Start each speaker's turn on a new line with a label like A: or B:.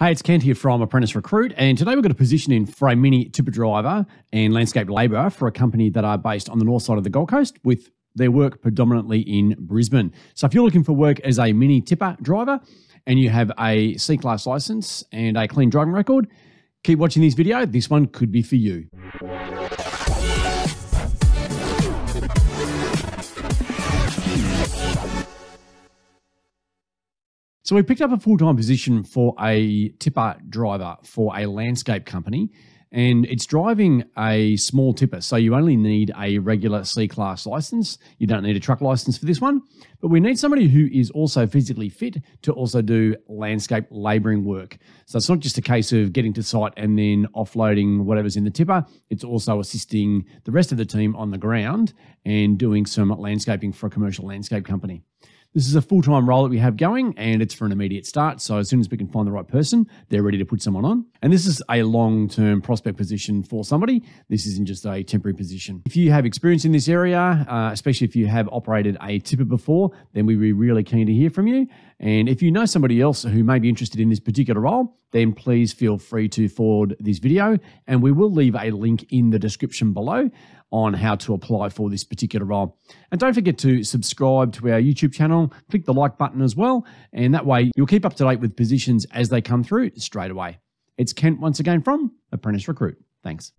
A: Hey, it's Kent here from Apprentice Recruit, and today we've got a position in for a mini tipper driver and landscape labourer for a company that are based on the north side of the Gold Coast with their work predominantly in Brisbane. So if you're looking for work as a mini tipper driver and you have a C-class license and a clean driving record, keep watching this video. This one could be for you. So we picked up a full time position for a tipper driver for a landscape company. And it's driving a small tipper. So you only need a regular C class license. You don't need a truck license for this one. But we need somebody who is also physically fit to also do landscape labouring work. So it's not just a case of getting to site and then offloading whatever's in the tipper. It's also assisting the rest of the team on the ground and doing some landscaping for a commercial landscape company. This is a full time role that we have going and it's for an immediate start. So as soon as we can find the right person, they're ready to put someone on. And this is a long term prospect position for somebody. This isn't just a temporary position. If you have experience in this area, uh, especially if you have operated a tipper before, then we'd be really keen to hear from you. And if you know somebody else who may be interested in this particular role, then please feel free to forward this video. And we will leave a link in the description below on how to apply for this particular role. And don't forget to subscribe to our YouTube channel, click the like button as well, and that way you'll keep up to date with positions as they come through straight away. It's Kent once again from Apprentice Recruit. Thanks.